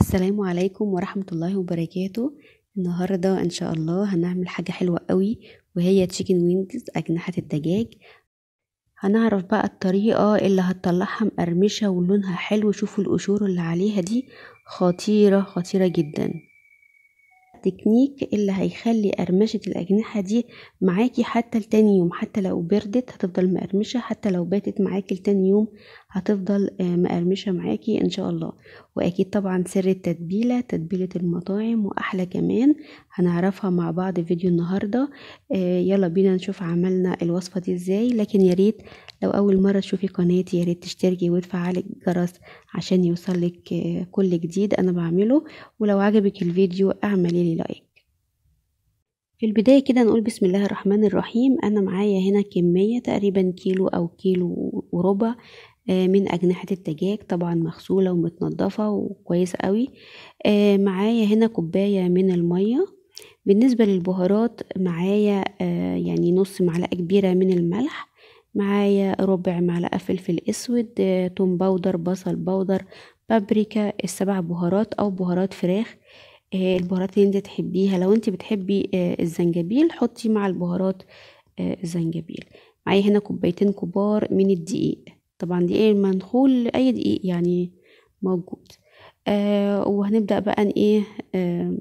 السلام عليكم ورحمة الله وبركاته النهاردة إن شاء الله هنعمل حاجة حلوة قوي وهي تشيكن وينجز أجنحة الدجاج هنعرف بقى الطريقة اللي هتطلعها مقرمشة ولونها حلو شوفوا القشور اللي عليها دي خطيرة خطيرة جدا التكنيك اللي هيخلي قرمشة الأجنحة دي معاكي حتى لتاني يوم حتى لو بردت هتفضل مقرمشة حتى لو باتت معاكي لتاني يوم هتفضل آه، مقرمشة معاكي ان شاء الله واكيد طبعا سر التتبيلة تتبيلة المطاعم واحلى كمان هنعرفها مع بعض فيديو النهاردة آه، يلا بينا نشوف عملنا الوصفة دي ازاي لكن ياريت لو اول مرة تشوفي قناتي ريت تشتركي وتفعلي الجرس عشان يوصلك آه، كل جديد انا بعمله ولو عجبك الفيديو اعملي لي لايك في البداية كده نقول بسم الله الرحمن الرحيم أنا معايا هنا كمية تقريبا كيلو أو كيلو وربع آه، من أجنحة الدجاج طبعا مغسولة ومتنضفة وكويسة قوي آه، معايا هنا كوباية من المية بالنسبة للبهارات معايا آه، يعني نص معلقة كبيرة من الملح معايا ربع معلقة فلفل أسود توم باودر بصل باودر بابريكا السبع بهارات أو بهارات فراخ البهارات اللي انت تحبيها لو انت بتحبي الزنجبيل حطي مع البهارات الزنجبيل معايا هنا كوبايتين كبار من الدقيق طبعا دقيق المنخول إيه، أي دقيق يعني موجود آه وهنبدأ بقى ايه آه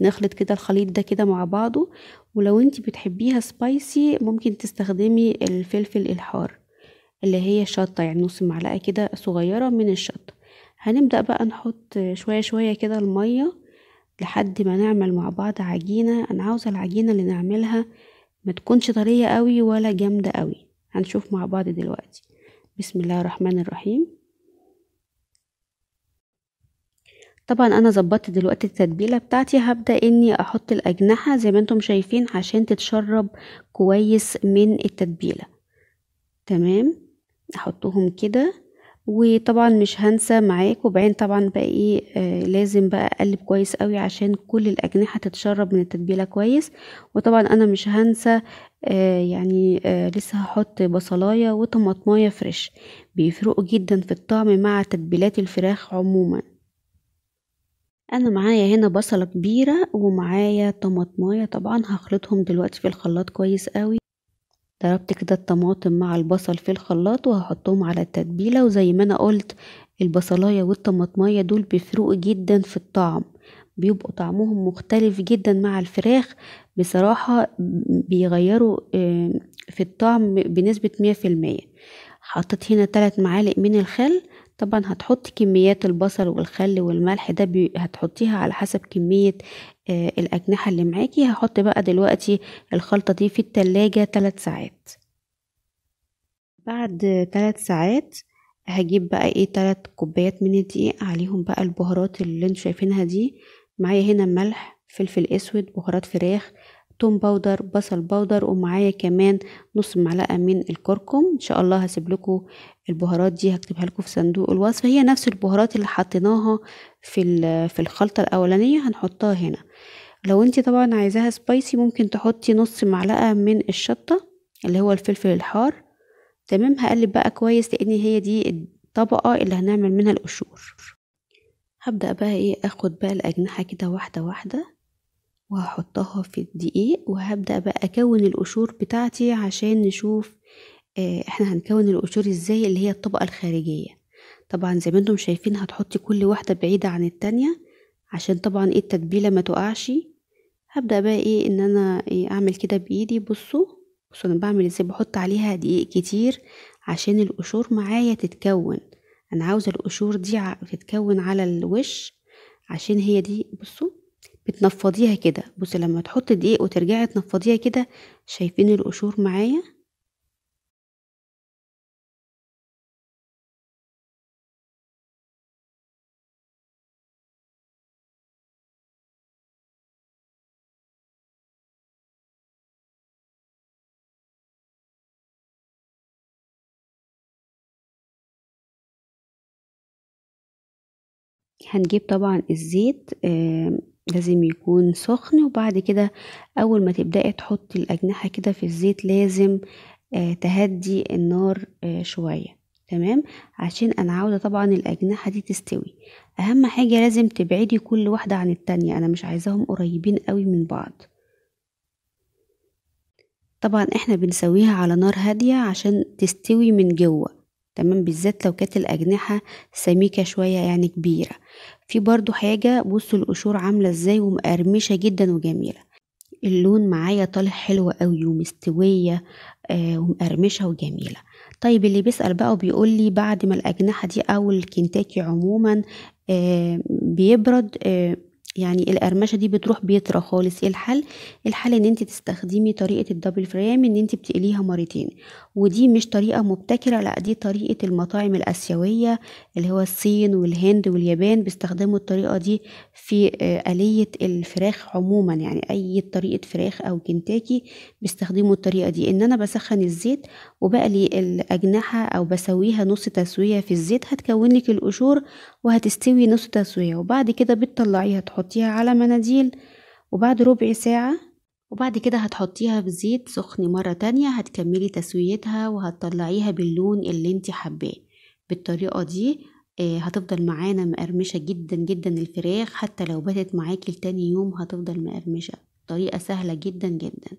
نخلط كده الخليط ده كده مع بعضه ولو انت بتحبيها سبايسي ممكن تستخدمي الفلفل الحار اللي هي شطة يعني نص معلقة كده صغيرة من الشطة هنبدأ بقى نحط شوية شوية كده المية لحد ما نعمل مع بعض عجينة انا عاوزة العجينة اللي نعملها ما تكونش طرية قوي ولا جامدة قوي هنشوف مع بعض دلوقتي بسم الله الرحمن الرحيم طبعا انا ظبطت دلوقتي التتبيله بتاعتي هبدا اني احط الاجنحه زي ما انتم شايفين عشان تتشرب كويس من التتبيله تمام احطهم كده وطبعًا مش هنسى معاك، وبعدين طبعًا بقى إيه، آه، لازم بقى أقلِّب كويس أوي عشان كل الأجنحة تتشرَّب من التتبيلة كويس، وطبعًا أنا مش هنسى آه يعني آه لسه هحط بصلاية وطماطماية فريش، بيفرقوا جدًا في الطعم مع تتبيلات الفراخ عمومًا. أنا معايا هنا بصلة كبيرة ومعايا طماطماية طبعًا هخلطهم دلوقتي في الخلاط كويس أوي. ضربت كده الطماطم مع البصل في الخلاط وهحطهم على التتبيله وزي ما انا قلت البصلايه والطماطميه دول بيفرقوا جدا في الطعم بيبقوا طعمهم مختلف جدا مع الفراخ بصراحة بيغيروا في الطعم بنسبة مية في المية حطيت هنا 3 معالق من الخل طبعا هتحطي كميات البصل والخل والملح ده بي... هتحطيها على حسب كمية آه الأجنحة اللي معاكي هحط بقى دلوقتي الخلطة دي في التلاجة تلات ساعات بعد تلات ساعات هجيب بقى ايه تلات كوبايات من الدقيق عليهم بقى البهارات اللي انتوا شايفينها دي معايا هنا ملح فلفل اسود بهارات فراخ توم باودر بصل باودر ومعايا كمان نص معلقه من الكركم ان شاء الله هسيب لكم البهارات دي هكتبها لكم في صندوق الوصف هي نفس البهارات اللي حطيناها في في الخلطه الاولانيه هنحطها هنا لو انت طبعا عايزاها سبايسي ممكن تحطي نص معلقه من الشطه اللي هو الفلفل الحار تمام هقلب بقى كويس لان هي دي الطبقه اللي هنعمل منها القشور هبدا بقى ايه اخد بقى الاجنحه كده واحده واحده وهحطها في الدقيق وهبدأ بقى أكون القشور بتاعتي عشان نشوف آه، احنا هنكون القشور ازاي اللي هي الطبقة الخارجية طبعا زي ما انتم شايفين هتحطي كل واحدة بعيدة عن التانية عشان طبعا ايه التتبيلة ما تقعش هبدأ بقى ايه ان انا إيه اعمل كده بايدي بصوا بصوا انا بعمل ازاي بحط عليها دقيق كتير عشان القشور معايا تتكون انا عاوزة القشور دي تتكون على الوش عشان هي دي بصوا بتنفضيها كده بصي لما تحطي دقيق وترجعي تنفضيها كده شايفين القشور معايا هنجيب طبعا الزيت لازم يكون سخن وبعد كده أول ما تبدأي تحطي الأجنحة كده في الزيت لازم آه، تهدي النار آه، شوية تمام عشان أنا عاوزة طبعا الأجنحة دي تستوي أهم حاجة لازم تبعدي كل واحدة عن التانية أنا مش عايزاهم قريبين قوي من بعض طبعا احنا بنسويها على نار هادية عشان تستوي من جوه تمام بالذات لو كانت الأجنحة سميكة شوية يعني كبيرة في برضو حاجة بصوا القشور عاملة ازاي ومقرمشة جدا وجميلة اللون معايا طالع حلو قوي ومستوية آه، ومقرمشة وجميلة طيب اللي بيسأل بقى وبيقول لي بعد ما الأجنحة دي أو الكنتاكي عموما آه، بيبرد آه، يعني القرمشه دي بتروح بيطرى خالص ايه الحل الحل ان انت تستخدمي طريقه الدبل فريم ان انت بتقليها مرتين ودي مش طريقه مبتكره لا دي طريقه المطاعم الاسيويه اللي هو الصين والهند واليابان بيستخدموا الطريقه دي في آه، آلية الفراخ عموما يعني اي طريقه فراخ او كنتاكي بيستخدموا الطريقه دي ان انا بسخن الزيت وبقلي الاجنحه او بسويها نص تسويه في الزيت هتكون لك القشور وهتستوي نص تسوية وبعد كده بتطلعيها تحطيها على مناديل وبعد ربع ساعة وبعد كده هتحطيها في زيت سخن مرة تانية هتكملي تسويتها وهتطلعيها باللون اللي انت حباه بالطريقة دي آه، هتفضل معانا مقرمشة جدا جدا الفراخ حتى لو باتت معاكي لتاني يوم هتفضل مقرمشة طريقة سهلة جدا جدا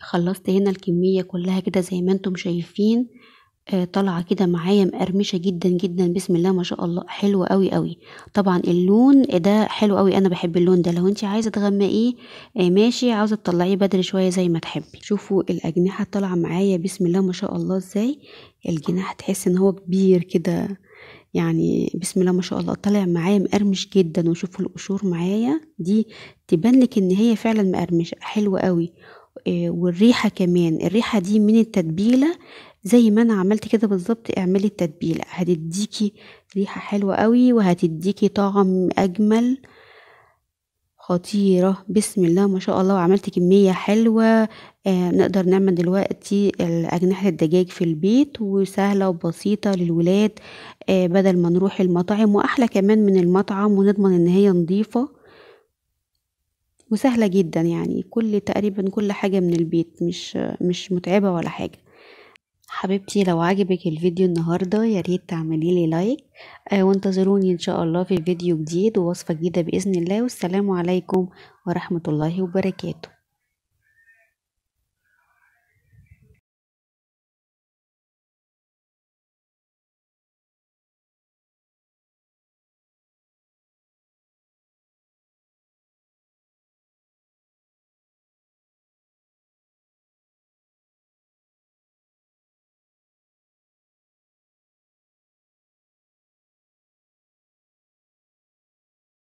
خلصت هنا الكمية كلها كده زي ما انتم شايفين آه، طالعة كده معايا مقرمشة جدًا، جدًا، بسم الله ما شاء الله، حلوة أوي، أوي. طبعًا اللون ده حلو أوي، أنا بحب اللون ده، لو أنتِ عايزة تغمقيه آه، ماشي، عاوزة تطلعيه بدري شوية زي ما تحبي. شوفوا الأجنحة طالعة معايا بسم الله ما شاء الله إزاي، الجناح تحس إن هو كبير كده، يعني بسم الله ما شاء الله، طالع معايا مقرمش جدًا، وشوفوا القشور معايا دي تبان لِك إن هي فعلًا مقرمشة، حلوة أوي. آه، والريحة كمان، الريحة دي من التتبيلة زي ما انا عملت كده بالظبط اعملي التتبيله هتديكي ريحه حلوه قوي وهتديكي طعم اجمل خطيرة بسم الله ما شاء الله وعملت كمية حلوة آه نقدر نعمل دلوقتي أجنحة الدجاج في البيت وسهلة وبسيطة للولاد آه بدل ما نروح المطاعم وأحلى كمان من المطعم ونضمن إن هي نظيفة وسهلة جدا يعني كل تقريبا كل حاجة من البيت مش مش متعبة ولا حاجة حبيبتي لو عجبك الفيديو النهاردة ياريت تعملي لي لايك آه، وانتظروني ان شاء الله في فيديو جديد ووصفة جديدة بإذن الله والسلام عليكم ورحمة الله وبركاته